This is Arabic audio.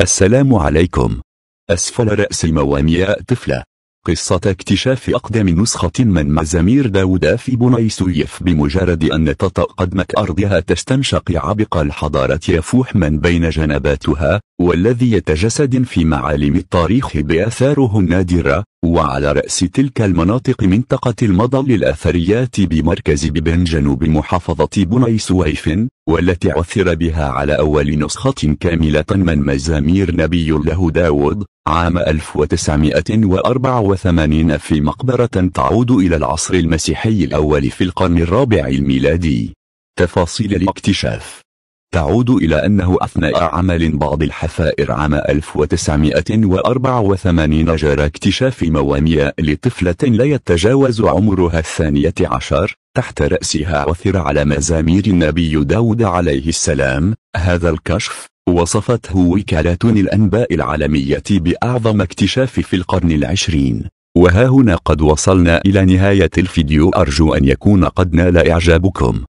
السلام عليكم أسفل رأس الموامياء طفلة قصة اكتشاف أقدم نسخة من مزامير داودا في بني سويف بمجرد أن تطأ قدمك أرضها تستنشق عبق الحضارة يفوح من بين جنباتها والذي يتجسد في معالم التاريخ بآثاره النادرة وعلى رأس تلك المناطق منطقة المضل الأثريات بمركز ببن جنوب محافظة بني سويف والتي عثر بها على أول نسخة كاملة من مزامير نبي الله داود عام 1984 في مقبرة تعود إلى العصر المسيحي الأول في القرن الرابع الميلادي تفاصيل الاكتشاف تعود إلى أنه أثناء عمل بعض الحفائر عام 1984 جرى اكتشاف مواميا لطفلة لا يتجاوز عمرها الثانية عشر تحت رأسها عثر على مزامير النبي داود عليه السلام هذا الكشف وصفته وكالات الأنباء العالمية بأعظم اكتشاف في القرن العشرين وها هنا قد وصلنا إلى نهاية الفيديو أرجو أن يكون قد نال إعجابكم